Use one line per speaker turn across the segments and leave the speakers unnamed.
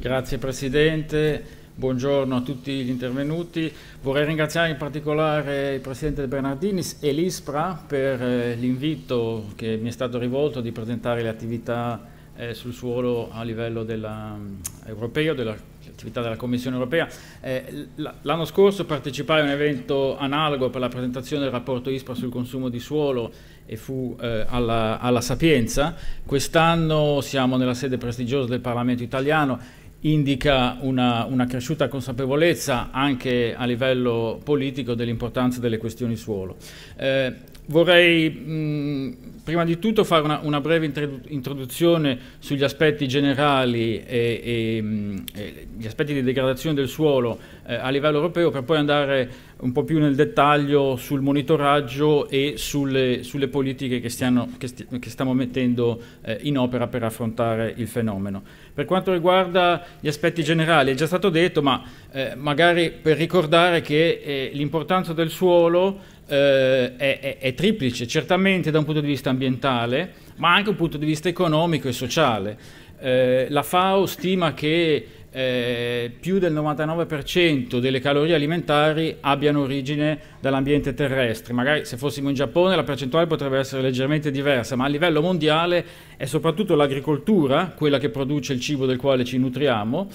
Grazie Presidente, buongiorno a tutti gli intervenuti. Vorrei ringraziare in particolare il Presidente Bernardinis e l'ISPRA per eh, l'invito che mi è stato rivolto di presentare le attività eh, sul suolo a livello della, mm, europeo, dell'attività della Commissione europea. Eh, l'anno scorso partecipai a un evento analogo per la presentazione del rapporto ISPRA sul consumo di suolo e fu eh, alla, alla Sapienza. Quest'anno siamo nella sede prestigiosa del Parlamento italiano indica una, una cresciuta consapevolezza anche a livello politico dell'importanza delle questioni suolo. Eh, vorrei mh, prima di tutto fare una, una breve introduzione sugli aspetti generali e, e, mh, e, gli aspetti di degradazione del suolo eh, a livello europeo per poi andare un po' più nel dettaglio sul monitoraggio e sulle, sulle politiche che, stiano, che, sti che stiamo mettendo eh, in opera per affrontare il fenomeno. Per quanto riguarda gli aspetti generali, è già stato detto, ma eh, magari per ricordare che eh, l'importanza del suolo eh, è, è, triplice, certamente da un punto di vista ambientale, ma anche un punto di vista economico e sociale. Eh, la FAO stima che eh, più del 99% delle calorie alimentari abbiano origine dall'ambiente terrestre. Magari se fossimo in Giappone la percentuale potrebbe essere leggermente diversa, ma a livello mondiale è soprattutto l'agricoltura quella che produce il cibo del quale ci nutriamo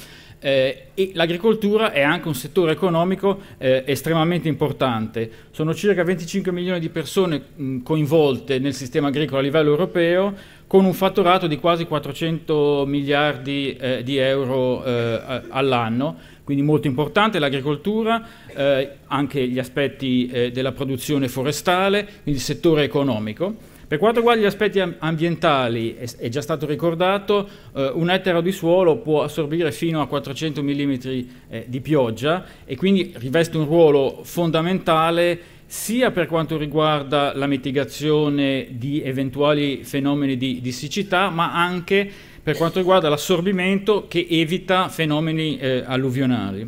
eh, e l'agricoltura è anche un settore economico eh, estremamente importante. Sono circa 25 milioni di persone mh, coinvolte nel sistema agricolo a livello europeo, con un fatturato di quasi 400 miliardi eh, di euro eh, all'anno. Quindi molto importante l'agricoltura, eh, anche gli aspetti eh, della produzione forestale, il settore economico. Per quanto riguarda gli aspetti ambientali, è già stato ricordato, eh, un ettaro di suolo può assorbire fino a 400 mm eh, di pioggia e quindi riveste un ruolo fondamentale sia per quanto riguarda la mitigazione di eventuali fenomeni di, di siccità, ma anche per quanto riguarda l'assorbimento che evita fenomeni eh, alluvionali.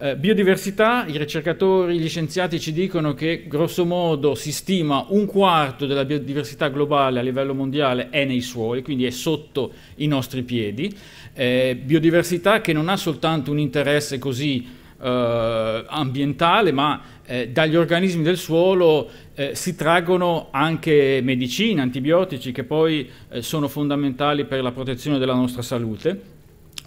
Eh, biodiversità, i ricercatori, gli scienziati ci dicono che grosso modo si stima un quarto della biodiversità globale a livello mondiale è nei suoli, quindi è sotto i nostri piedi. Eh, biodiversità che non ha soltanto un interesse così eh, ambientale, ma eh, dagli organismi del suolo eh, si traggono anche medicine, antibiotici che poi eh, sono fondamentali per la protezione della nostra salute.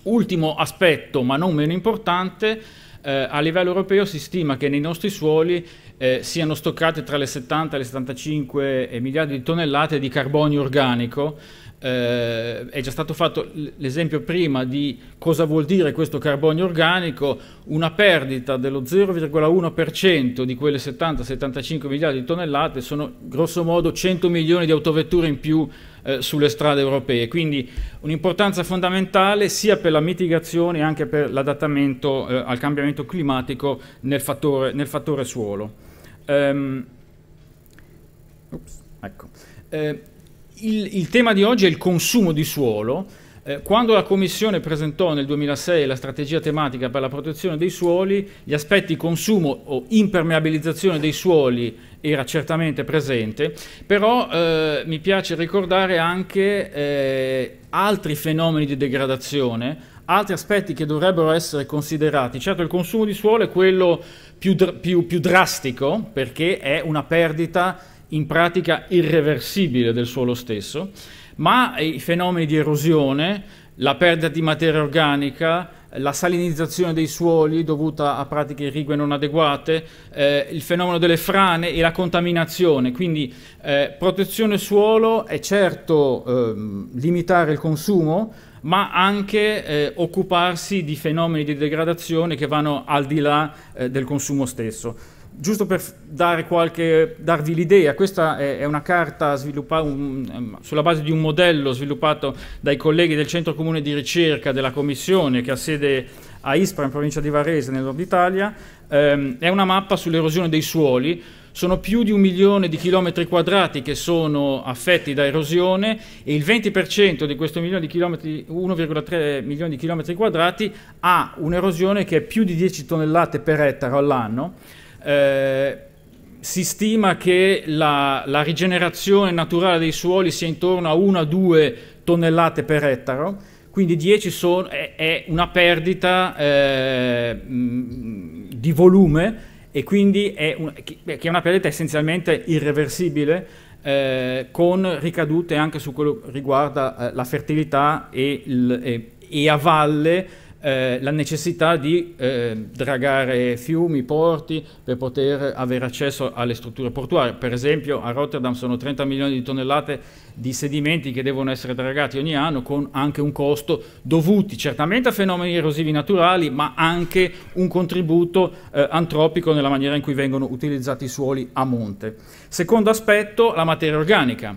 Ultimo aspetto, ma non meno importante, eh, a livello europeo si stima che nei nostri suoli eh, siano stoccate tra le 70 e le 75 miliardi di tonnellate di carbonio organico. Eh, è già stato fatto l'esempio prima di cosa vuol dire questo carbonio organico, una perdita dello 0,1% di quelle 70-75 miliardi di tonnellate sono grosso modo 100 milioni di autovetture in più eh, sulle strade europee, quindi un'importanza fondamentale sia per la mitigazione che anche per l'adattamento eh, al cambiamento climatico nel fattore, nel fattore suolo. Um, ehm, ups, ecco. eh, il, il tema di oggi è il consumo di suolo, eh, quando la Commissione presentò nel 2006 la strategia tematica per la protezione dei suoli, gli aspetti consumo o impermeabilizzazione dei suoli era certamente presente, però eh, mi piace ricordare anche eh, altri fenomeni di degradazione, altri aspetti che dovrebbero essere considerati. Certo il consumo di suolo è quello più, dr più, più drastico perché è una perdita in pratica irreversibile del suolo stesso ma i fenomeni di erosione, la perdita di materia organica, la salinizzazione dei suoli dovuta a pratiche irrigue non adeguate, eh, il fenomeno delle frane e la contaminazione. Quindi eh, protezione suolo è certo eh, limitare il consumo, ma anche eh, occuparsi di fenomeni di degradazione che vanno al di là eh, del consumo stesso giusto per dare qualche, darvi l'idea, questa è, una carta un, ehm, sulla base di un modello sviluppato dai colleghi del Centro Comune di Ricerca della Commissione che ha sede a Ispra in provincia di Varese nel nord Italia, ehm, è una mappa sull'erosione dei suoli, sono più di un milione di chilometri quadrati che sono affetti da erosione e il 20% di questo 1,3 milioni di chilometri quadrati ha un'erosione che è più di 10 tonnellate per ettaro all'anno eh, si stima che la, la, rigenerazione naturale dei suoli sia intorno a 1-2 a tonnellate per ettaro, quindi 10 sono, è, è, una perdita eh, mm, di volume e quindi è, un, che è una perdita essenzialmente irreversibile eh, con ricadute anche su quello che riguarda eh, la fertilità e, il, e, e a valle eh, la necessità di eh, dragare fiumi, porti per poter avere accesso alle strutture portuali. Per esempio a Rotterdam sono 30 milioni di tonnellate di sedimenti che devono essere dragati ogni anno con anche un costo dovuti certamente a fenomeni erosivi naturali ma anche un contributo eh, antropico nella maniera in cui vengono utilizzati i suoli a monte. Secondo aspetto, la materia organica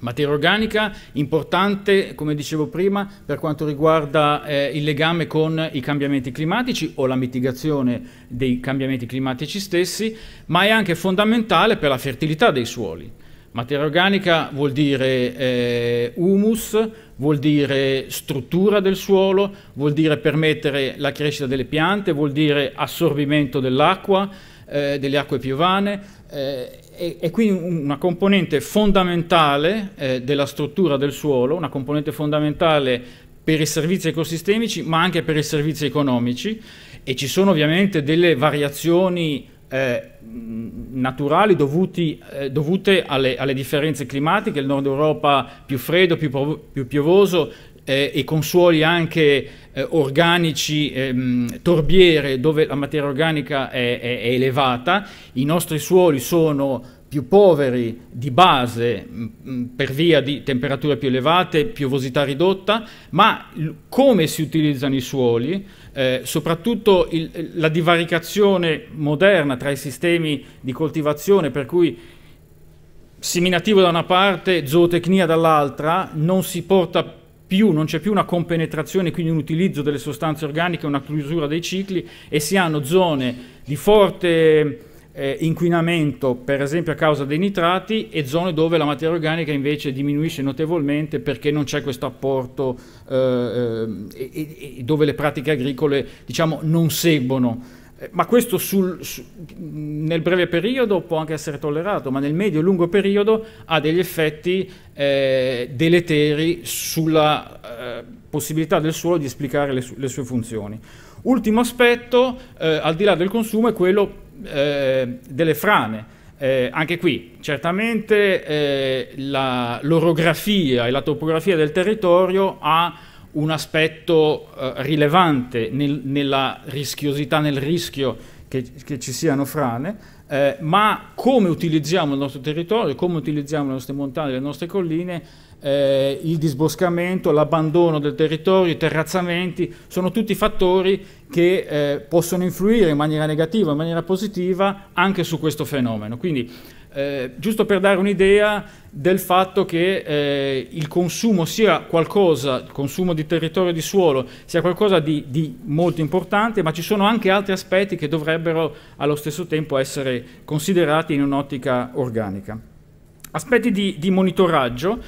Materia organica importante, come dicevo prima, per quanto riguarda eh, il legame con i cambiamenti climatici o la mitigazione dei cambiamenti climatici stessi, ma è anche fondamentale per la fertilità dei suoli. Materia organica vuol dire eh, humus, vuol dire struttura del suolo, vuol dire permettere la crescita delle piante, vuol dire assorbimento dell'acqua, eh, delle acque piovane eh, è quindi una componente fondamentale eh, della struttura del suolo, una componente fondamentale per i servizi ecosistemici ma anche per i servizi economici e ci sono ovviamente delle variazioni eh, naturali dovuti, eh, dovute alle, alle, differenze climatiche, il nord Europa più freddo, più, più piovoso, eh, e con suoli anche eh, organici, ehm, torbiere dove la materia organica è, è, è elevata, i nostri suoli sono più poveri di base mh, mm, mm, per via di temperature più elevate, piovosità ridotta, ma come si utilizzano i suoli, eh, soprattutto il, la divaricazione moderna tra i sistemi di coltivazione per cui seminativo da una parte, zootecnia dall'altra, non si porta più non c'è più una compenetrazione, quindi un utilizzo delle sostanze organiche, una chiusura dei cicli e si hanno zone di forte eh, inquinamento, per esempio a causa dei nitrati, e zone dove la materia organica invece diminuisce notevolmente perché non c'è questo apporto eh, eh, e, dove le pratiche agricole diciamo, non seguono eh, ma questo sul, su, nel breve periodo può anche essere tollerato, ma nel medio e lungo periodo ha degli effetti eh, deleteri sulla eh, possibilità del suolo di esplicare le, su, le sue funzioni. Ultimo aspetto, eh, al di là del consumo, è quello eh, delle frane. Eh, anche qui, certamente l'orografia e la topografia del territorio ha un aspetto eh, rilevante nel, nella rischiosità, nel rischio che, che ci siano frane, eh, ma come utilizziamo il nostro territorio, come utilizziamo le nostre montagne, le nostre colline, eh, il disboscamento, l'abbandono del territorio, i terrazzamenti, sono tutti fattori che eh, possono influire in maniera negativa, in maniera positiva anche su questo fenomeno. Quindi eh, giusto per dare un'idea del fatto che eh, il consumo sia qualcosa, il consumo di territorio e di suolo sia qualcosa di, di, molto importante, ma ci sono anche altri aspetti che dovrebbero allo stesso tempo essere considerati in un'ottica organica. Aspetti di, di monitoraggio.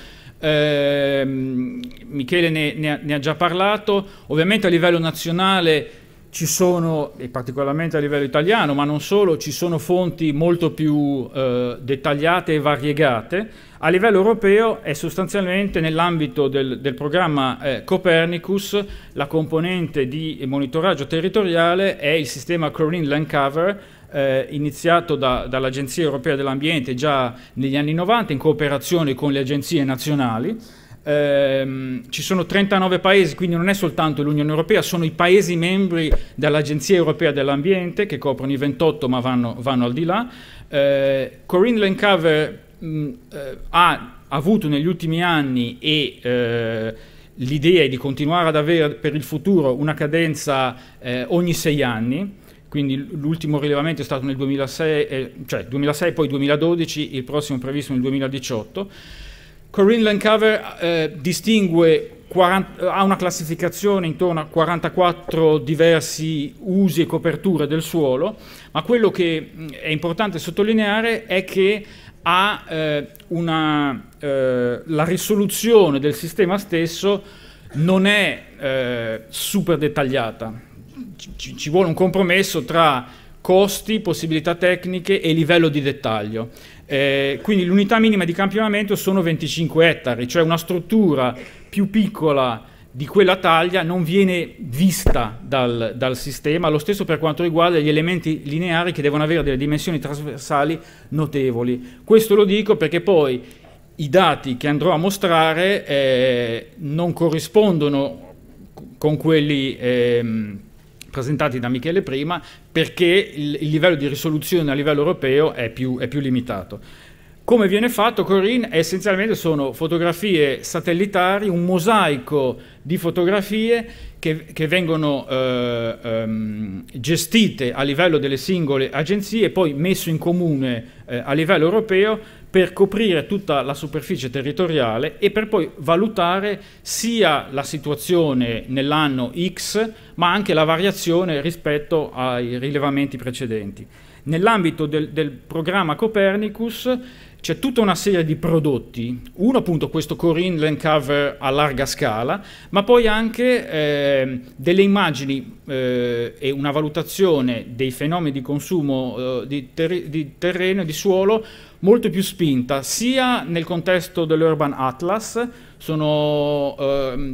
Eh, Michele ne, ne, ha, ne, ha, già parlato, ovviamente a livello nazionale ci sono, e particolarmente a livello italiano, ma non solo, ci sono fonti molto più eh, dettagliate e variegate. A livello europeo è sostanzialmente nell'ambito del, del, programma eh, Copernicus la componente di monitoraggio territoriale è il sistema Chlorine Land Cover, eh, iniziato da, dall'Agenzia Europea dell'Ambiente già negli anni 90 in cooperazione con le agenzie nazionali ehm, ci sono 39 paesi, quindi non è soltanto l'Unione Europea, sono i paesi membri dell'Agenzia Europea dell'Ambiente che coprono i 28 ma vanno, vanno al di là. Eh, Corinne Lencover mh, eh, ha avuto negli ultimi anni e... Eh, l'idea è di continuare ad avere per il futuro una cadenza eh, ogni sei anni, quindi l'ultimo rilevamento è stato nel 2006, eh, cioè 2006 poi 2012, il prossimo previsto nel 2018. Corinne Lancaver eh, distingue 40, ha una classificazione intorno a 44 diversi usi e coperture del suolo, ma quello che mm, è importante sottolineare è che ha eh, una, eh, la risoluzione del sistema stesso non è eh, super dettagliata, ci, ci vuole un compromesso tra costi, possibilità tecniche e livello di dettaglio. Eh, quindi l'unità minima di campionamento sono 25 ettari, cioè una struttura più piccola di quella taglia non viene vista dal, dal, sistema, lo stesso per quanto riguarda gli elementi lineari che devono avere delle dimensioni trasversali notevoli. Questo lo dico perché poi i dati che andrò a mostrare eh, non corrispondono con quelli... Ehm, presentati da Michele prima, perché il, il livello di risoluzione a livello europeo è più, è più limitato. Come viene fatto Corinne? Essenzialmente sono fotografie satellitari, un mosaico di fotografie che, che vengono eh, ehm, gestite a livello delle singole agenzie e poi messo in comune eh, a livello europeo per coprire tutta la superficie territoriale e per poi valutare sia la situazione nell'anno X ma anche la variazione rispetto ai rilevamenti precedenti. Nell'ambito del, del programma Copernicus c'è tutta una serie di prodotti, uno appunto questo Corinne Land Cover a larga scala, ma poi anche eh, delle immagini eh, e una valutazione dei fenomeni di consumo eh, di, ter di, terreno e di suolo molto più spinta, sia nel contesto dell'Urban Atlas, sono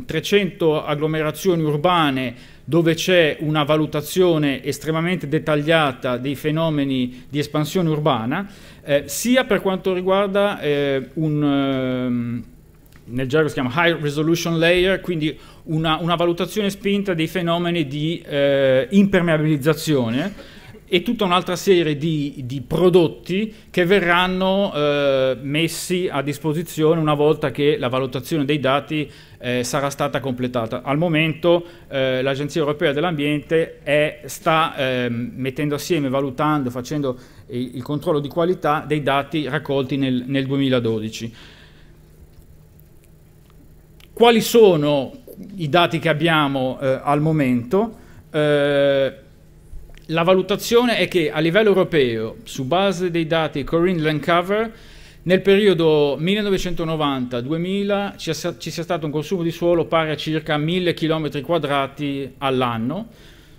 300 ehm, agglomerazioni urbane dove c'è una valutazione estremamente dettagliata dei fenomeni di espansione urbana, eh, sia per quanto riguarda eh, un... Eh, nel gergo si chiama High Resolution Layer, quindi una, una valutazione spinta dei fenomeni di eh, impermeabilizzazione, e tutta un'altra serie di, di, prodotti che verranno eh, messi a disposizione una volta che la valutazione dei dati eh, sarà stata completata. Al momento eh, l'Agenzia Europea dell'Ambiente è, sta ehm, mettendo assieme, valutando, facendo il, il, controllo di qualità dei dati raccolti nel, nel 2012. Quali sono i dati che abbiamo eh, al momento? Eh, la valutazione è che a livello europeo, su base dei dati Corinne Lancover, nel periodo 1990-2000 ci, ci sia stato un consumo di suolo pari a circa 1000 km quadrati all'anno,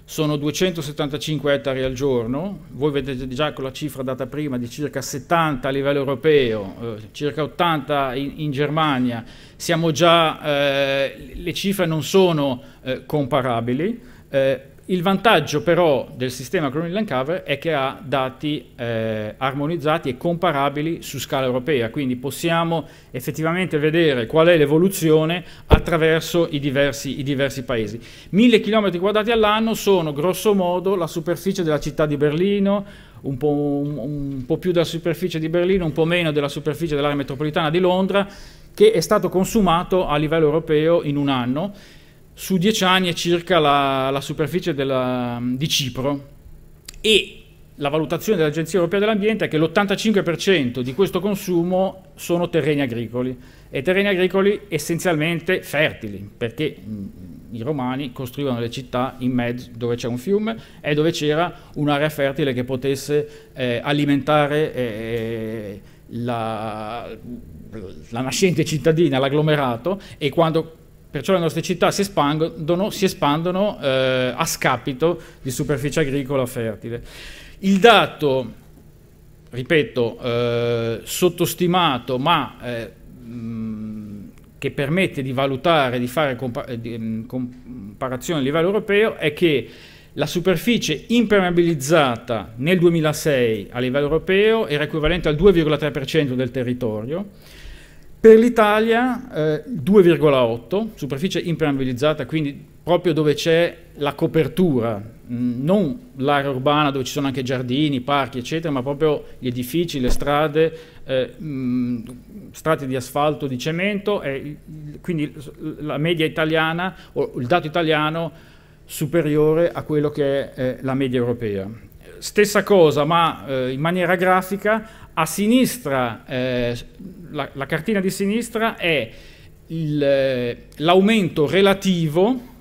sono 275 ettari al giorno, voi vedete già con la cifra data prima di circa 70 a livello europeo, eh, circa 80 in, in Germania, Siamo già, eh, le cifre non sono eh, comparabili, eh, il vantaggio però del sistema Chrono Land Cover è che ha dati eh, armonizzati e comparabili su scala europea, quindi possiamo effettivamente vedere qual è l'evoluzione attraverso i diversi, i diversi paesi. 1000 km quadrati all'anno sono grosso modo la superficie della città di Berlino, un po', un, un po', più della superficie di Berlino, un po' meno della superficie dell'area metropolitana di Londra, che è stato consumato a livello europeo in un anno su 10 anni è circa la, la superficie della, di Cipro e la valutazione dell'Agenzia Europea dell'Ambiente è che l'85% di questo consumo sono terreni agricoli e terreni agricoli essenzialmente fertili perché mm, i romani costruivano le città in mezzo dove c'è un fiume e dove c'era un'area fertile che potesse eh, alimentare eh, la, la nascente cittadina, l'agglomerato e quando Perciò le nostre città si espandono, si espandono eh, a scapito di superficie agricola fertile. Il dato, ripeto, eh, sottostimato, ma eh, mh, che permette di valutare, di fare compa eh, di, comparazione a livello europeo, è che la superficie impermeabilizzata nel 2006 a livello europeo era equivalente al 2,3% del territorio, per l'Italia eh, 2,8, superficie impermeabilizzata, quindi proprio dove c'è la copertura, mh, mm, non l'area urbana dove ci sono anche giardini, parchi, eccetera, ma proprio gli edifici, le strade, eh, mh, mm, strati di asfalto, di cemento, e, quindi la media italiana o il dato italiano superiore a quello che è eh, la media europea. Stessa cosa, ma eh, in maniera grafica, a sinistra, eh, la, la, cartina di sinistra è eh, l'aumento relativo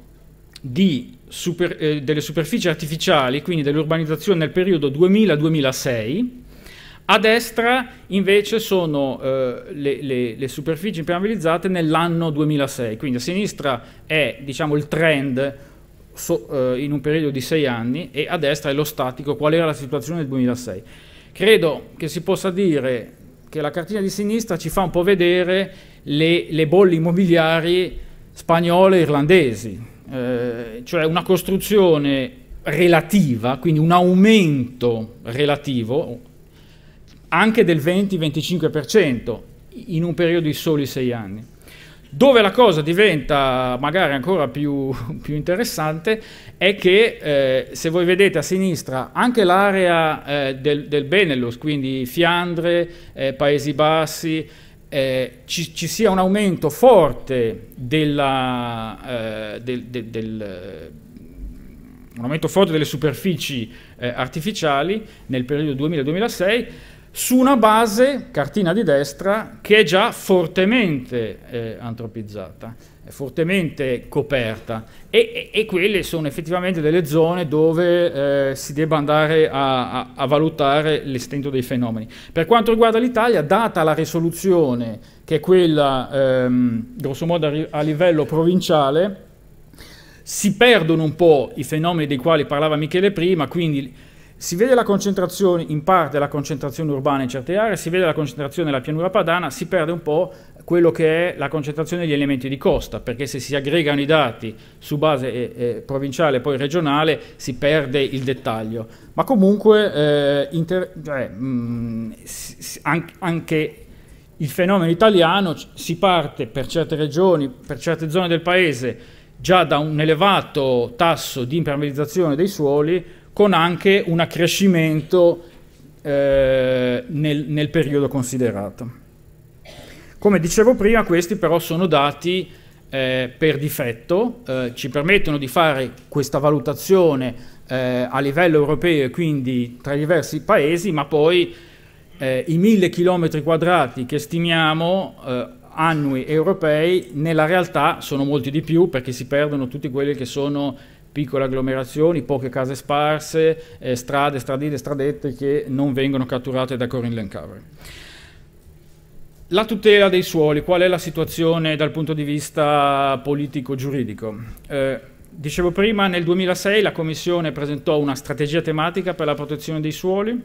super, eh, delle superfici artificiali, quindi dell'urbanizzazione nel periodo 2000-2006, a destra invece sono eh, le, le, le, superfici impermeabilizzate nell'anno 2006, quindi a sinistra è diciamo, il trend so, eh, in un periodo di sei anni e a destra è lo statico, qual era la situazione nel 2006. Credo che si possa dire che la cartina di sinistra ci fa un po' vedere le, le bolle immobiliari spagnole e irlandesi, eh, cioè una costruzione relativa, quindi un aumento relativo anche del 20-25% in un periodo di soli sei anni. Dove la cosa diventa magari ancora più, più interessante è che eh, se voi vedete a sinistra anche l'area eh, del, del, Benelux, quindi Fiandre, eh, Paesi Bassi, eh, ci, ci, sia un aumento forte della, eh, del, del, del un aumento forte delle superfici eh, artificiali nel periodo 2000-2006 su una base, cartina di destra, che è già fortemente eh, antropizzata, è fortemente coperta e, e, e, quelle sono effettivamente delle zone dove eh, si debba andare a, a, a valutare l'estento dei fenomeni. Per quanto riguarda l'Italia, data la risoluzione che è quella ehm, grossomodo a, ri- a livello provinciale, si perdono un po' i fenomeni dei quali parlava Michele prima, quindi si vede la concentrazione, in parte la concentrazione urbana in certe aree, si vede la concentrazione della pianura padana, si perde un po' quello che è la concentrazione degli elementi di costa, perché se si aggregano i dati su base eh, eh provinciale e poi regionale si perde il dettaglio. Ma comunque eh, eh, cioè, mh, mm, anche il fenomeno italiano si parte per certe regioni, per certe zone del paese, già da un elevato tasso di impermeabilizzazione dei suoli, con anche un accrescimento eh, nel, nel periodo considerato. Come dicevo prima, questi però sono dati eh, per difetto, eh, ci permettono di fare questa valutazione eh, a livello europeo e quindi tra i diversi paesi, ma poi eh, i mille chilometri quadrati che stimiamo eh, annui europei nella realtà sono molti di più perché si perdono tutti quelli che sono piccole agglomerazioni, poche case sparse, eh, strade, stradine, stradette che non vengono catturate da Corinne Lencaver. La tutela dei suoli, qual è la situazione dal punto di vista politico-giuridico? Eh, dicevo prima, nel 2006 la Commissione presentò una strategia tematica per la protezione dei suoli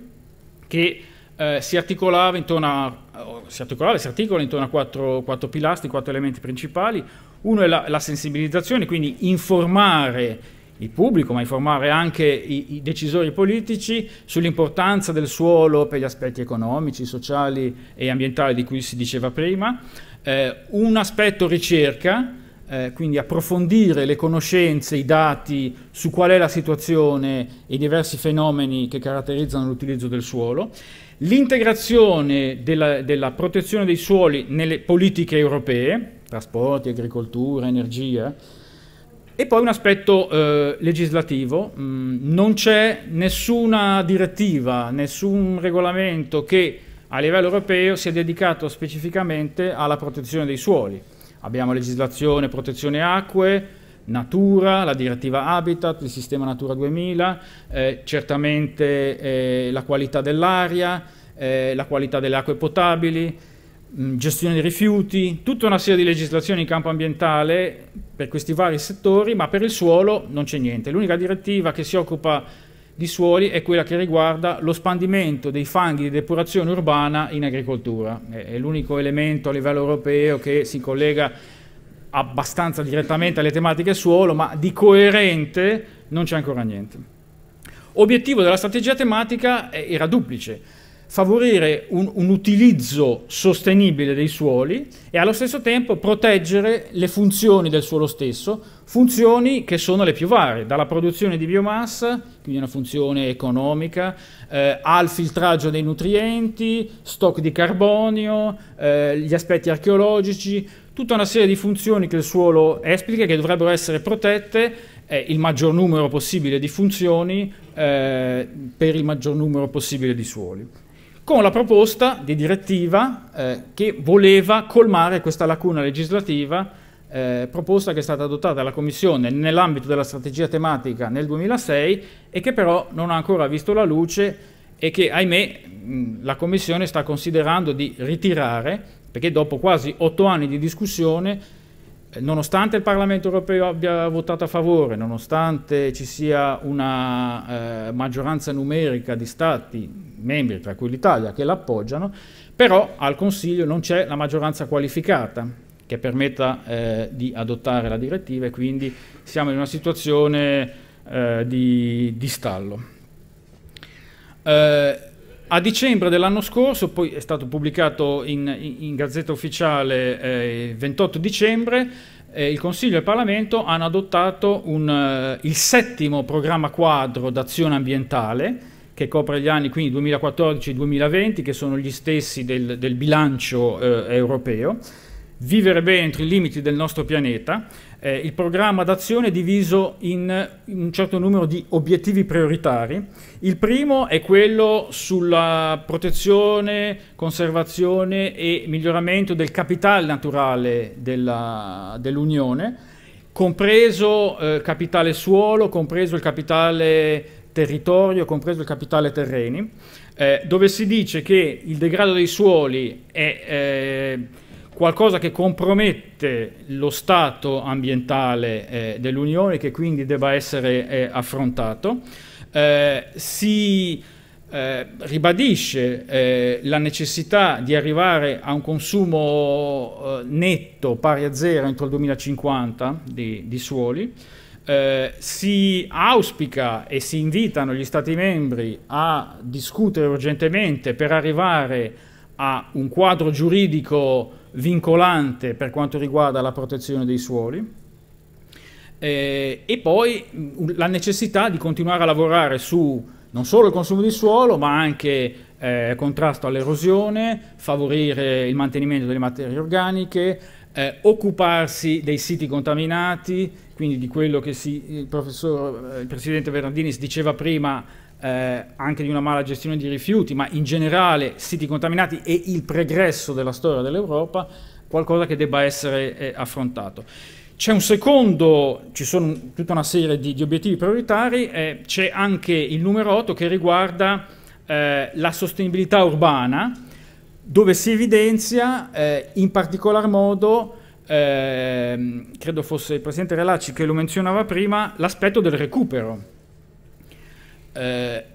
che eh, si, articolava a, oh, si, articolava, si articola intorno a quattro, quattro, pilastri, quattro elementi principali. Uno è la, la sensibilizzazione, quindi informare il pubblico, ma informare anche i, i decisori politici sull'importanza del suolo per gli aspetti economici, sociali e ambientali di cui si diceva prima. Eh, un aspetto ricerca, eh, quindi approfondire le conoscenze, i dati su qual è la situazione e i diversi fenomeni che caratterizzano l'utilizzo del suolo, l'integrazione della, della, protezione dei suoli nelle politiche europee, trasporti, agricoltura, energia, e poi un aspetto eh, legislativo, mh, mm, non c'è nessuna direttiva, nessun regolamento che a livello europeo sia dedicato specificamente alla protezione dei suoli. Abbiamo legislazione, protezione acque, natura, la direttiva Habitat, il sistema Natura 2000, eh, certamente eh, la qualità dell'aria, eh, la qualità delle acque potabili, Mm, gestione dei rifiuti, tutta una serie di legislazioni in campo ambientale per questi vari settori, ma per il suolo non c'è niente. L'unica direttiva che si occupa di suoli è quella che riguarda lo spandimento dei fanghi di depurazione urbana in agricoltura. È l'unico elemento a livello europeo che si collega abbastanza direttamente alle tematiche suolo, ma di coerente non c'è ancora niente. Obiettivo della strategia tematica era duplice favorire un, un, utilizzo sostenibile dei suoli e allo stesso tempo proteggere le funzioni del suolo stesso, funzioni che sono le più varie, dalla produzione di biomassa, quindi una funzione economica, eh, al filtraggio dei nutrienti, stock di carbonio, eh, gli aspetti archeologici, tutta una serie di funzioni che il suolo esplica e che dovrebbero essere protette eh, il maggior numero possibile di funzioni eh, per il maggior numero possibile di suoli con la proposta di direttiva eh, che voleva colmare questa lacuna legislativa, eh, proposta che è stata adottata dalla Commissione nell'ambito della strategia tematica nel 2006 e che però non ha ancora visto la luce e che ahimè la Commissione sta considerando di ritirare perché dopo quasi otto anni di discussione Nonostante il Parlamento europeo abbia votato a favore, nonostante ci sia una eh, maggioranza numerica di Stati membri, tra cui l'Italia, che l'appoggiano, però al Consiglio non c'è la maggioranza qualificata che permetta eh, di adottare la direttiva e quindi siamo in una situazione eh, di, di, stallo. Eh, a dicembre dell'anno scorso, poi è stato pubblicato in, in, in Gazzetta Ufficiale eh, il 28 dicembre, eh, il Consiglio e il Parlamento hanno adottato un, uh, il settimo programma quadro d'azione ambientale che copre gli anni 2014-2020, che sono gli stessi del, del bilancio eh, europeo. Vivere bene entro i limiti del nostro pianeta. Eh, il programma d'azione è diviso in, in un certo numero di obiettivi prioritari il primo è quello sulla protezione, conservazione e miglioramento del capitale naturale dell'Unione, compreso eh, capitale suolo, compreso il capitale territorio, compreso il capitale terreni, eh, dove si dice che il degrado dei suoli è eh, qualcosa che compromette lo stato ambientale eh, dell'Unione, che quindi debba essere eh, affrontato. Eh, si eh, ribadisce eh, la necessità di arrivare a un consumo eh, netto pari a zero entro il 2050 di, di suoli, eh, si auspica e si invitano gli Stati membri a discutere urgentemente per arrivare a un quadro giuridico vincolante per quanto riguarda la protezione dei suoli eh, e poi mm, la necessità di continuare a lavorare su non solo il consumo di suolo, ma anche eh, contrasto all'erosione, favorire il mantenimento delle materie organiche, eh, occuparsi dei siti contaminati, quindi di quello che si, il, eh, il presidente Bernardini diceva prima, eh, anche di una mala gestione di rifiuti, ma in generale siti contaminati e il pregresso della storia dell'Europa, qualcosa che debba essere eh, affrontato. C'è un secondo, ci sono tutta una serie di, di obiettivi prioritari, eh, c'è anche il numero 8 che riguarda eh, la sostenibilità urbana, dove si evidenzia eh, in particolar modo, ehm, credo fosse il Presidente Relacci che lo menzionava prima, l'aspetto del recupero. Eh,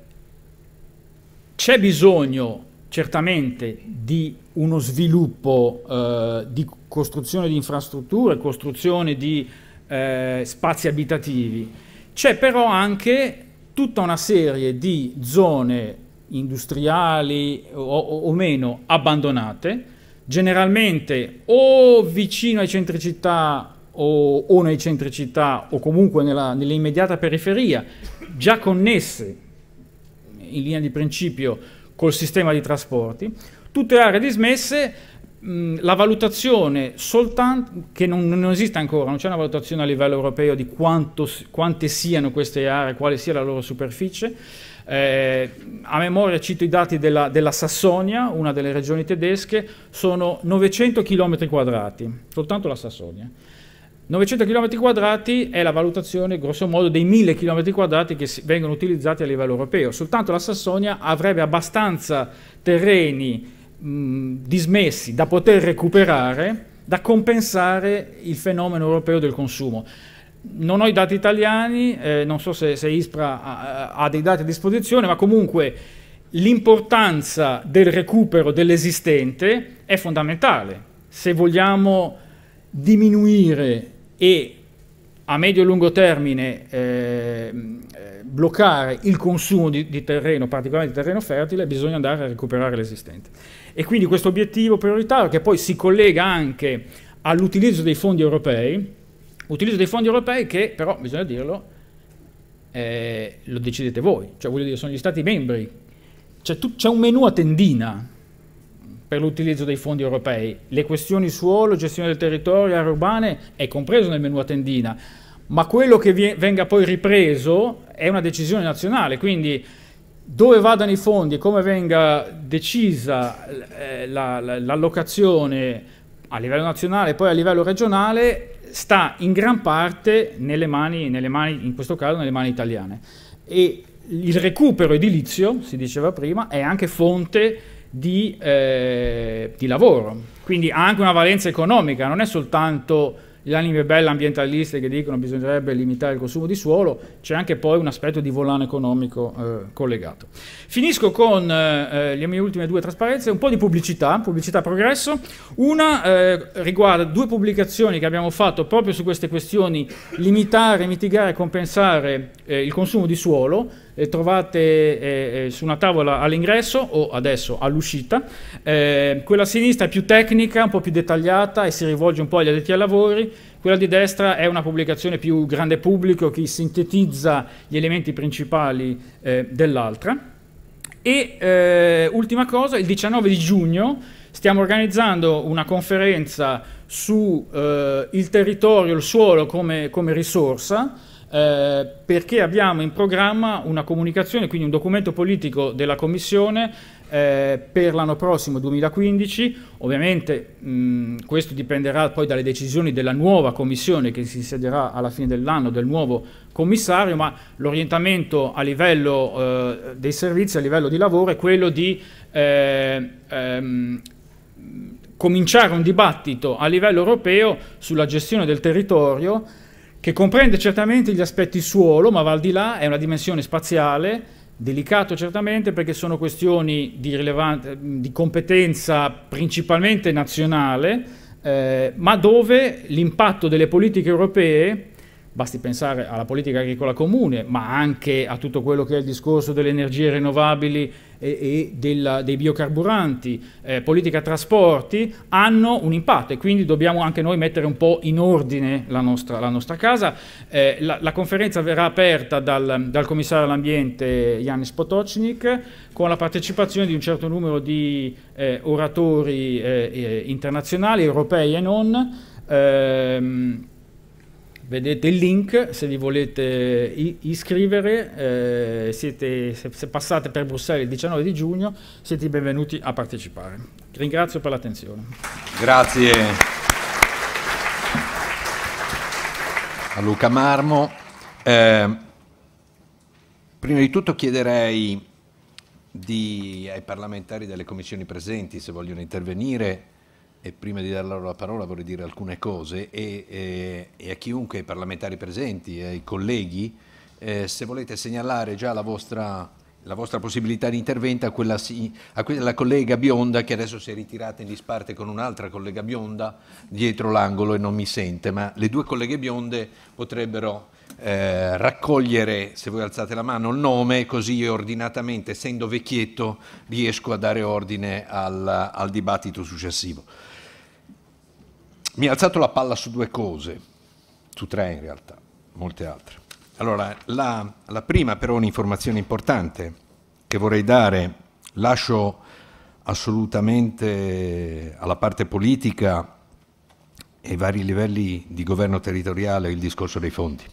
c'è bisogno certamente di uno sviluppo eh, di costruzione di infrastrutture, costruzione di eh, spazi abitativi, c'è però anche tutta una serie di zone industriali o, o meno abbandonate, generalmente o vicino ai centri città o, o nei centri città o comunque nell'immediata periferia, già connesse in linea di principio col sistema di trasporti, tutte le aree dismesse mm, la valutazione soltanto che non, non esiste ancora, non c'è una valutazione a livello europeo di quanto, quante siano queste aree, quale sia la loro superficie. Eh, a memoria cito i dati della, della, Sassonia, una delle regioni tedesche, sono 900 km quadrati, soltanto la Sassonia. 900 km quadrati è la valutazione grosso modo dei 1000 km quadrati che vengono utilizzati a livello europeo. Soltanto la Sassonia avrebbe abbastanza terreni mh, dismessi da poter recuperare da compensare il fenomeno europeo del consumo. Non ho i dati italiani, eh, non so se, se ISPRA ha, ha dei dati a disposizione, ma comunque l'importanza del recupero dell'esistente è fondamentale. Se vogliamo diminuire e a medio-lungo e termine eh, eh, bloccare il consumo di, di, terreno, particolarmente di terreno fertile, bisogna andare a recuperare l'esistente. E quindi questo obiettivo prioritario che poi si collega anche all'utilizzo dei fondi europei, utilizzo dei fondi europei che però, bisogna dirlo, eh, lo decidete voi, cioè voglio dire sono gli stati membri, c'è un menu a tendina per l'utilizzo dei fondi europei. Le questioni suolo, gestione del territorio, aree urbane è compreso nel menu a tendina, ma quello che venga poi ripreso è una decisione nazionale, quindi dove vadano i fondi, e come venga decisa eh, l'allocazione la, la, a livello nazionale e poi a livello regionale sta in gran parte nelle mani, nelle mani, in questo caso nelle mani italiane. E il recupero edilizio, si diceva prima, è anche fonte di, eh, di lavoro. Quindi ha anche una valenza economica, non è soltanto gli l'anime bella ambientaliste che dicono che bisognerebbe limitare il consumo di suolo, c'è anche poi un aspetto di volano economico eh, collegato. Finisco con eh, eh, le mie ultime due trasparenze, un po' di pubblicità, pubblicità progresso. Una eh, riguarda due pubblicazioni che abbiamo fatto proprio su queste questioni, limitare, mitigare e compensare eh, il consumo di suolo le eh, trovate eh, eh, su una tavola all'ingresso o adesso all'uscita. Eh, quella a sinistra è più tecnica, un po' più dettagliata e si rivolge un po' agli addetti ai lavori. Quella di destra è una pubblicazione più grande pubblico che sintetizza gli elementi principali eh, dell'altra. E eh, ultima cosa, il 19 di giugno stiamo organizzando una conferenza sul territorio, il suolo come, come risorsa eh, perché abbiamo in programma una comunicazione, quindi un documento politico della Commissione eh, per l'anno prossimo 2015. Ovviamente mh, questo dipenderà poi dalle decisioni della nuova Commissione che si insedierà alla fine dell'anno, del nuovo commissario, ma l'orientamento a livello eh, dei servizi, a livello di lavoro, è quello di eh, ehm, cominciare un dibattito a livello europeo sulla gestione del territorio che comprende certamente gli aspetti suolo, ma va al di là, è una dimensione spaziale, delicato certamente perché sono questioni di, di competenza principalmente nazionale, eh, ma dove l'impatto delle politiche europee, basti pensare alla politica agricola comune, ma anche a tutto quello che è il discorso delle energie rinnovabili e, del, dei biocarburanti, eh, politica trasporti, hanno un impatto e quindi dobbiamo anche noi mettere un po' in ordine la nostra, la nostra casa. Eh, la, la, conferenza verrà aperta dal, dal commissario all'ambiente Janis Potocnik con la partecipazione di un certo numero di eh, oratori eh, eh, internazionali, europei e non. Ehm, vedete il link se vi volete iscrivere, eh, siete, se, passate per Bruxelles il 19 di giugno siete benvenuti a
partecipare.
Ringrazio per l'attenzione.
Grazie a Luca Marmo. Eh, prima di tutto chiederei di, ai parlamentari delle commissioni presenti se vogliono intervenire e prima di dare loro la parola vorrei dire alcune cose e, e, e a chiunque, ai parlamentari presenti, ai colleghi, eh, se volete segnalare già la vostra, la vostra possibilità di intervento a quella, a quella collega bionda che adesso si è ritirata in disparte con un'altra collega bionda dietro l'angolo e non mi sente, ma le due colleghe bionde potrebbero eh, raccogliere, se voi alzate la mano, il nome, così io ordinatamente, essendo vecchietto, riesco a dare ordine al, al dibattito successivo mi ha alzato la palla su due cose, su tre in realtà, molte altre. Allora, la, la prima però è un'informazione importante che vorrei dare, lascio assolutamente alla parte politica e ai vari livelli di governo territoriale il discorso dei fondi.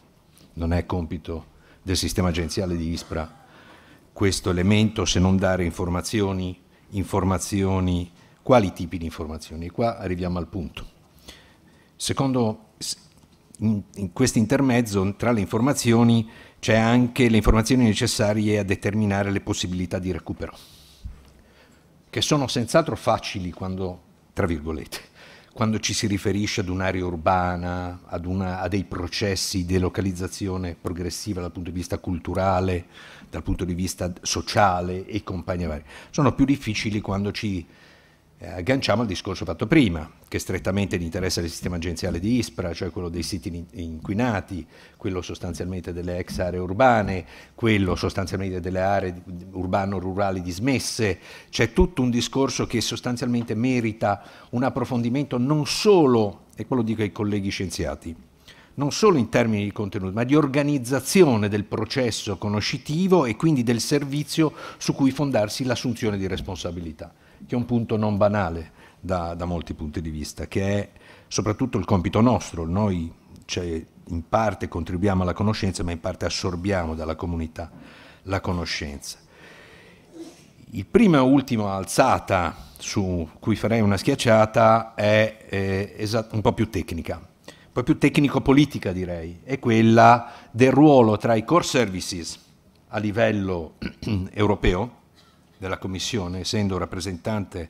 Non è compito del sistema agenziale di ISPRA questo elemento se non dare informazioni, informazioni, quali tipi di informazioni? E qua arriviamo al punto. Secondo, in, in questo intermezzo tra le informazioni c'è anche le informazioni necessarie a determinare le possibilità di recupero, che sono senz'altro facili quando, tra virgolette, quando ci si riferisce ad un'area urbana, ad una, a dei processi di localizzazione progressiva dal punto di vista culturale, dal punto di vista sociale e compagnie varie Sono più difficili quando ci eh, agganciamo al discorso fatto prima, che strettamente di interesse del sistema agenziale di ISPRA, cioè quello dei siti inquinati, quello sostanzialmente delle ex aree urbane, quello sostanzialmente delle aree urbano-rurali dismesse, c'è tutto un discorso che sostanzialmente merita un approfondimento non solo, e quello dico ai colleghi scienziati, non solo in termini di contenuto, ma di organizzazione del processo conoscitivo e quindi del servizio su cui fondarsi l'assunzione di responsabilità che è un punto non banale da, da molti punti di vista, che è soprattutto il compito nostro. Noi cioè, in parte contribuiamo alla conoscenza, ma in parte assorbiamo dalla comunità la conoscenza. Il prima e ultima alzata su cui farei una schiacciata è eh, un po' più tecnica, un po' più tecnico-politica direi, è quella del ruolo tra i core services a livello europeo della Commissione, essendo rappresentante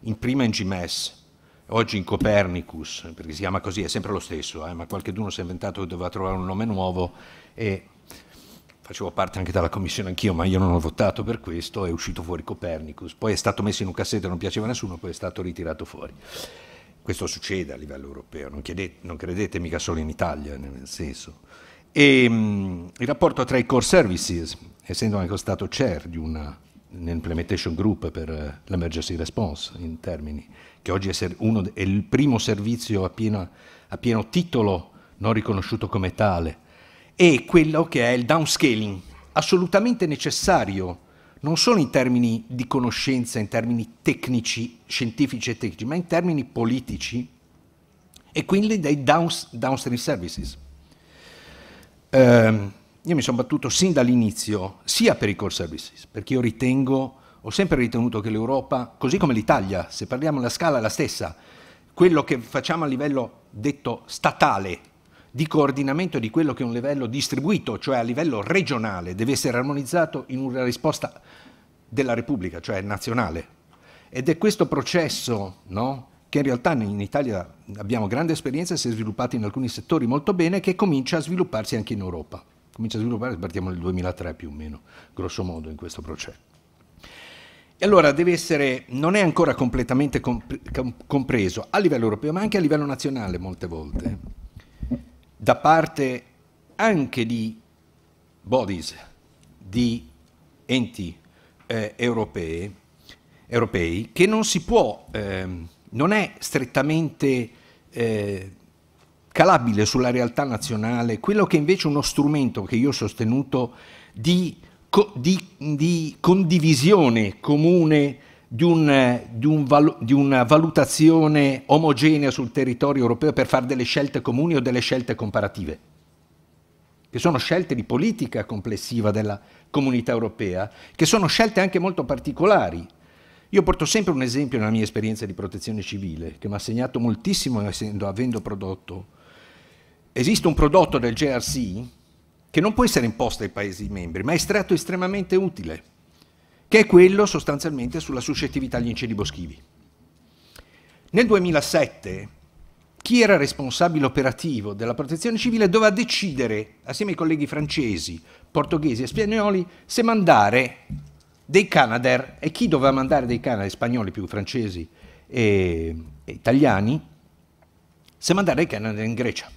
in prima in GMS, oggi in Copernicus, perché si chiama così, è sempre lo stesso, eh, ma qualcuno si è inventato che doveva trovare un nome nuovo e facevo parte anche della commissione anch'io, ma io non ho votato per questo, è uscito fuori Copernicus, poi è stato messo in un cassetto, e non piaceva a nessuno, poi è stato ritirato fuori. Questo succede a livello europeo, non, chiedete, non credete mica solo in Italia, nel senso. E, ehm, mh, il rapporto tra i core services, essendo anche stato chair di una nell'implementation group per eh, l'emergency response in termini, che oggi è, uno, è il primo servizio a pieno, a pieno titolo non riconosciuto come tale, e quello che è il downscaling, assolutamente necessario, non solo in termini di conoscenza, in termini tecnici, scientifici e tecnici, ma in termini politici e quindi dei downstream services. Um, io mi sono battuto sin dall'inizio sia per i core services, perché io ritengo, ho sempre ritenuto che l'Europa, così come l'Italia, se parliamo la scala è la stessa, quello che facciamo a livello detto statale di coordinamento di quello che è un livello distribuito, cioè a livello regionale, deve essere armonizzato in una risposta della Repubblica, cioè nazionale. Ed è questo processo no, che in realtà in Italia abbiamo grande esperienza, si è sviluppato in alcuni settori molto bene, che comincia a svilupparsi anche in Europa comincia a sviluppare, partiamo nel 2003 più o meno, grosso modo, in questo processo. E allora deve essere, non è ancora completamente compreso a livello europeo, ma anche a livello nazionale molte volte, da parte anche di bodies, di enti eh, europei, europei, che non si può, eh, non è strettamente eh, scalabile sulla realtà nazionale, quello che invece è uno strumento che io ho sostenuto di, di, di condivisione comune di, un, di, un val, di, una valutazione omogenea sul territorio europeo per fare delle scelte comuni o delle scelte comparative, che sono scelte di politica complessiva della comunità europea, che sono scelte anche molto particolari. Io porto sempre un esempio nella mia esperienza di protezione civile, che mi ha segnato moltissimo essendo, avendo prodotto esiste un prodotto del GRC che non può essere imposto ai Paesi membri, ma è estratto estremamente utile, che è quello sostanzialmente sulla suscettività agli incendi boschivi. Nel 2007 chi era responsabile operativo della protezione civile doveva decidere, assieme ai colleghi francesi, portoghesi e spagnoli, se mandare dei Canadair, e chi doveva mandare dei Canadair, spagnoli più francesi e, e italiani, se mandare dei Canadair in Grecia.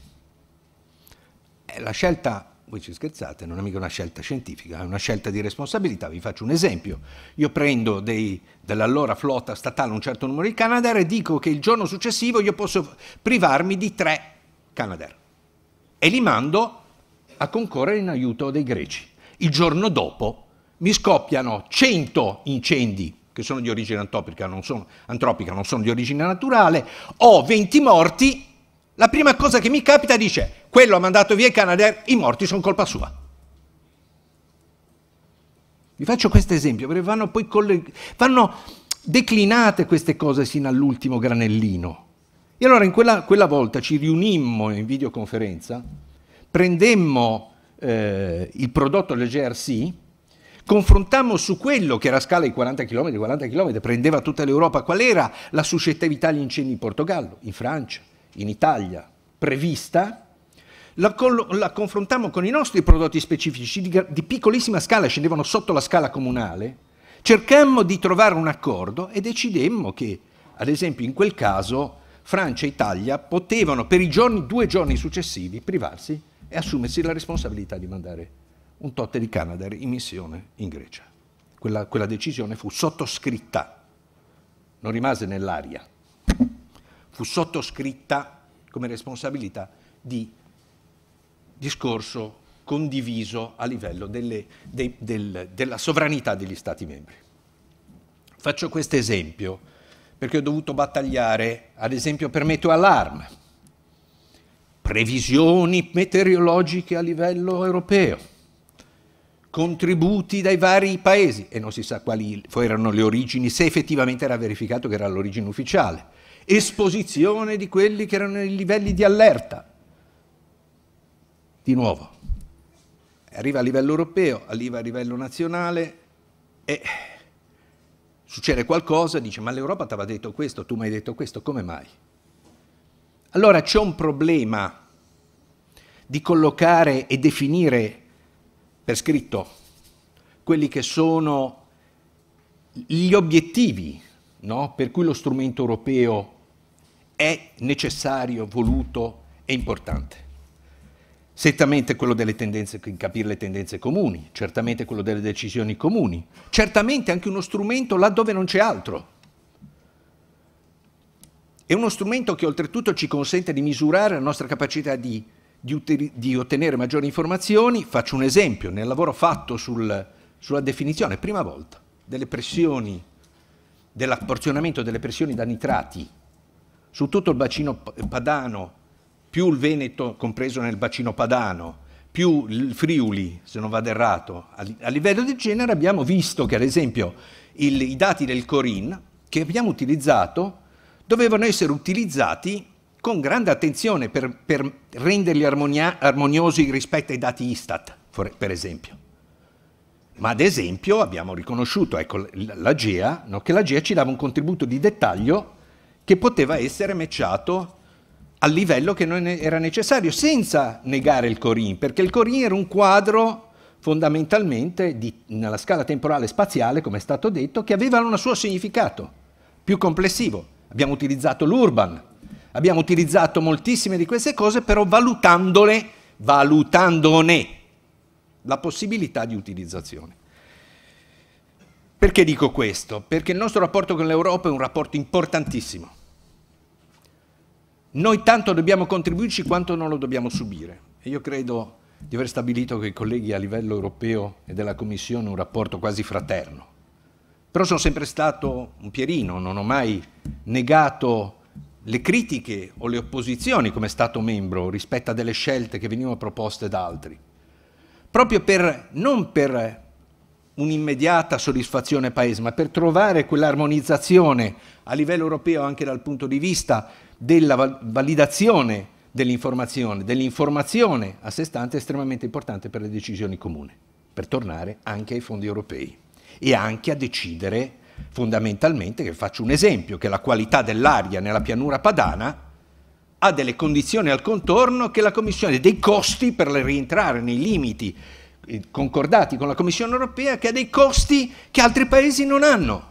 Eh, la scelta, voi ci scherzate, non è mica una scelta scientifica, è una scelta di responsabilità. Vi faccio un esempio. Io prendo dei, dell'allora flotta statale un certo numero di Canadair e dico che il giorno successivo io posso privarmi di tre Canadair e li mando a concorrere in aiuto dei greci. Il giorno dopo mi scoppiano 100 incendi che sono di origine antropica, non sono, antropica, non sono di origine naturale, ho 20 morti la prima cosa che mi capita dice, quello ha mandato via i Canadair, i morti sono colpa sua. Vi faccio questo esempio perché vanno poi colleg- vanno declinate queste cose sino all'ultimo granellino. E allora in quella, quella volta ci riunimmo in videoconferenza, prendemmo eh, il prodotto del GRC, confrontammo su quello che era a scala di 40 km, 40 km, prendeva tutta l'Europa, qual era la suscettibilità agli incendi in Portogallo, in Francia, in Italia prevista, la, la confrontammo con i nostri prodotti specifici di, di piccolissima scala, scendevano sotto la scala comunale, cercammo di trovare un accordo e decidemmo che, ad esempio, in quel caso Francia e Italia potevano per i giorni, due giorni successivi privarsi e assumersi la responsabilità di mandare un tot di Canadair in missione in Grecia. Quella, quella decisione fu sottoscritta, non rimase nell'aria fu sottoscritta come responsabilità di discorso condiviso a livello delle, de, del, della sovranità degli Stati membri. Faccio questo esempio perché ho dovuto battagliare, ad esempio, per meteo allarm, previsioni meteorologiche a livello europeo, contributi dai vari paesi e non si sa quali erano le origini, se effettivamente era verificato che era l'origine ufficiale esposizione di quelli che erano i livelli di allerta. Di nuovo, arriva a livello europeo, arriva a livello nazionale e succede qualcosa, dice ma l'Europa ti aveva detto questo, tu mi hai detto questo, come mai? Allora c'è un problema di collocare e definire per scritto quelli che sono gli obiettivi no? per cui lo strumento europeo è necessario, voluto e importante. Certamente quello delle tendenze, capire le tendenze comuni, certamente quello delle decisioni comuni, certamente anche uno strumento laddove non c'è altro. È uno strumento che oltretutto ci consente di misurare la nostra capacità di, di, di ottenere maggiori informazioni. Faccio un esempio, nel lavoro fatto sul, sulla definizione, prima volta, delle pressioni dell'apporzionamento delle pressioni da nitrati su tutto il bacino padano, più il Veneto compreso nel bacino padano, più il Friuli, se non vado errato, a livello di genere abbiamo visto che ad esempio il, i dati del Corin che abbiamo utilizzato dovevano essere utilizzati con grande attenzione per, per renderli armonia, armoniosi rispetto ai dati Istat, per esempio. Ma ad esempio abbiamo riconosciuto ecco, la GEA, no? che la GEA ci dava un contributo di dettaglio che poteva essere matchato al livello che non era necessario, senza negare il Corin, perché il Corin era un quadro fondamentalmente di, nella scala temporale e spaziale, come è stato detto, che aveva un suo significato più complessivo. Abbiamo utilizzato l'urban, abbiamo utilizzato moltissime di queste cose, però valutandole, valutandone la possibilità di utilizzazione. Perché dico questo? Perché il nostro rapporto con l'Europa è un rapporto importantissimo. Noi tanto dobbiamo contribuirci quanto non lo dobbiamo subire. E io credo di aver stabilito con i colleghi a livello europeo e della Commissione un rapporto quasi fraterno. Però sono sempre stato un Pierino, non ho mai negato le critiche o le opposizioni come Stato membro rispetto a delle scelte che venivano proposte da altri proprio per, non per un'immediata soddisfazione paese, ma per trovare quell'armonizzazione a livello europeo anche dal punto di vista della validazione dell'informazione, dell'informazione a sé stante estremamente importante per le decisioni comuni, per tornare anche ai fondi europei e anche a decidere fondamentalmente, che faccio un esempio, che la qualità dell'aria nella pianura padana ha delle condizioni al contorno che la Commissione dei costi per rientrare nei limiti eh, concordati con la Commissione europea che ha dei costi che altri paesi non hanno.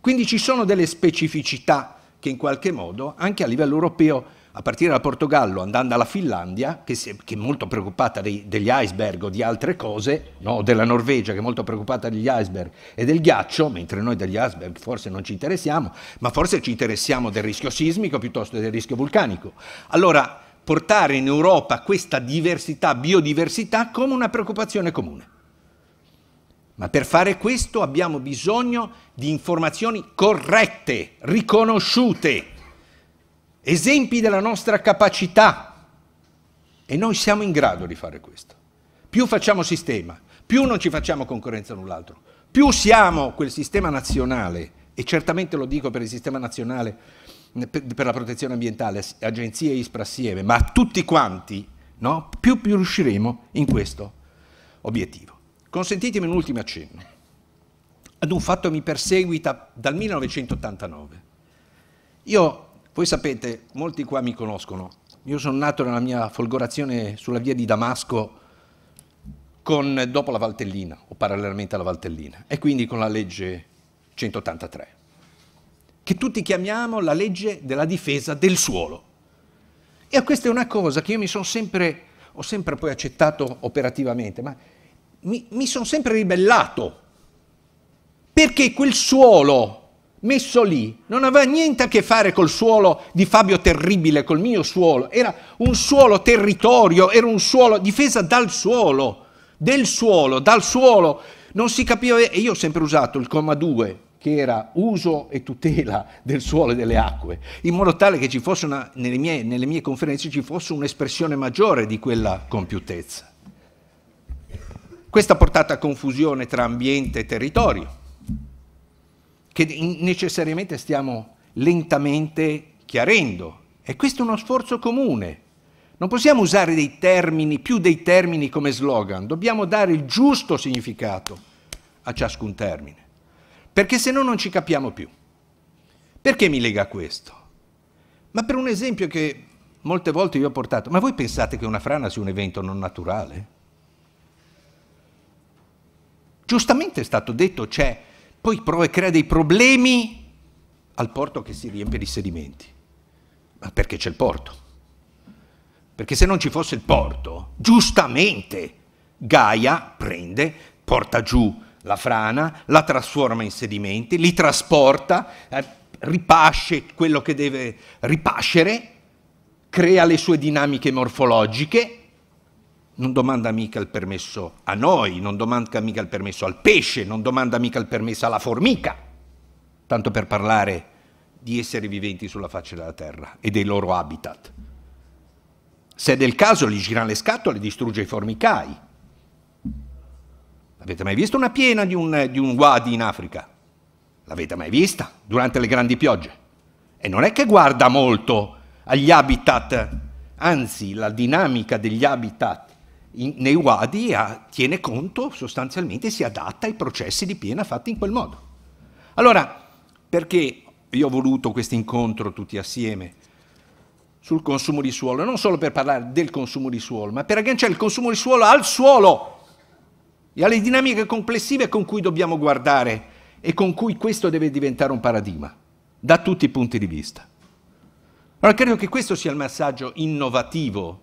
Quindi ci sono delle specificità che in qualche modo anche a livello europeo a partire dal Portogallo, andando alla Finlandia, che, si, che è molto preoccupata dei, degli iceberg o di altre cose, no? della Norvegia che è molto preoccupata degli iceberg e del ghiaccio, mentre noi degli iceberg forse non ci interessiamo, ma forse ci interessiamo del rischio sismico piuttosto che del rischio vulcanico. Allora, portare in Europa questa diversità, biodiversità, come una preoccupazione comune. Ma per fare questo abbiamo bisogno di informazioni corrette, riconosciute esempi della nostra capacità. E noi siamo in grado di fare questo. Più facciamo sistema, più non ci facciamo concorrenza l'un l'altro, più siamo quel sistema nazionale, e certamente lo dico per il sistema nazionale per la protezione ambientale, agenzie ISPRA assieme, ma tutti quanti, no? più, più riusciremo in questo obiettivo. Consentitemi un ultimo accenno ad un fatto che mi perseguita dal 1989. Io voi sapete, molti qua mi conoscono, io sono nato nella mia folgorazione sulla via di Damasco con, dopo la Valtellina o parallelamente alla Valtellina e quindi con la legge 183, che tutti chiamiamo la legge della difesa del suolo. E questa è una cosa che io mi sono sempre, ho sempre poi accettato operativamente, ma mi, mi sono sempre ribellato perché quel suolo messo lì non aveva niente a che fare col suolo di Fabio Terribile, col mio suolo, era un suolo territorio, era un suolo difesa dal suolo, del suolo, dal suolo, non si capiva, e io ho sempre usato il comma 2 che era uso e tutela del suolo e delle acque, in modo tale che ci fosse una, nelle, mie, nelle mie conferenze ci fosse un'espressione maggiore di quella compiutezza. Questa ha portato a confusione tra ambiente e territorio che necessariamente stiamo lentamente chiarendo. E questo è uno sforzo comune. Non possiamo usare dei termini, più dei termini come slogan, dobbiamo dare il giusto significato a ciascun termine, perché se no non ci capiamo più. Perché mi lega a questo? Ma per un esempio che molte volte io ho portato, ma voi pensate che una frana sia un evento non naturale? Giustamente è stato detto c'è poi prova crea dei problemi al porto che si riempie di sedimenti. Ma perché c'è il porto? Perché se non ci fosse il porto, giustamente Gaia prende, porta giù la frana, la trasforma in sedimenti, li trasporta, eh, ripasce quello che deve ripascere, crea le sue dinamiche morfologiche non domanda mica il permesso a noi, non domanda mica il permesso al pesce, non domanda mica il permesso alla formica, tanto per parlare di esseri viventi sulla faccia della terra e dei loro habitat. Se è del caso gli girano le scatole, e distrugge i formicai. L'avete mai visto una piena di un, di un guadi in Africa? L'avete mai vista durante le grandi piogge? E non è che guarda molto agli habitat anzi la dinamica degli habitat in, nei wadi a, tiene conto sostanzialmente, si adatta ai processi di piena fatti in quel modo. Allora, perché io ho voluto questo incontro tutti assieme sul consumo di suolo, non solo per parlare del consumo di suolo, ma per agganciare il consumo di suolo al suolo e alle dinamiche complessive con cui dobbiamo guardare e con cui questo deve diventare un paradigma, da tutti i punti di vista. Allora credo che questo sia il messaggio innovativo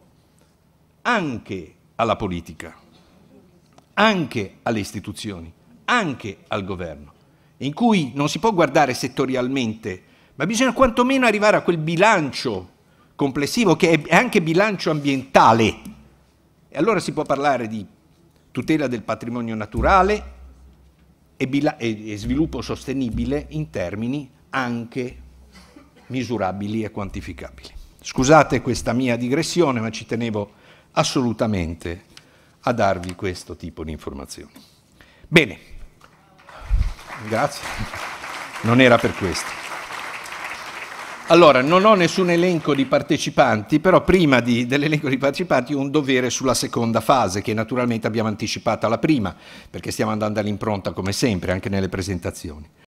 anche alla politica, anche alle istituzioni, anche al governo, in cui non si può guardare settorialmente, ma bisogna quantomeno arrivare a quel bilancio complessivo che è anche bilancio ambientale. E allora si può parlare di tutela del patrimonio naturale e, e sviluppo sostenibile in termini anche misurabili e quantificabili. Scusate questa mia digressione, ma ci tenevo a assolutamente a darvi questo tipo di informazioni. Bene, grazie, non era per questo. Allora, non ho nessun elenco di partecipanti, però prima di, dell'elenco di partecipanti ho un dovere sulla seconda fase, che naturalmente abbiamo anticipato alla prima, perché stiamo andando all'impronta come sempre, anche nelle presentazioni.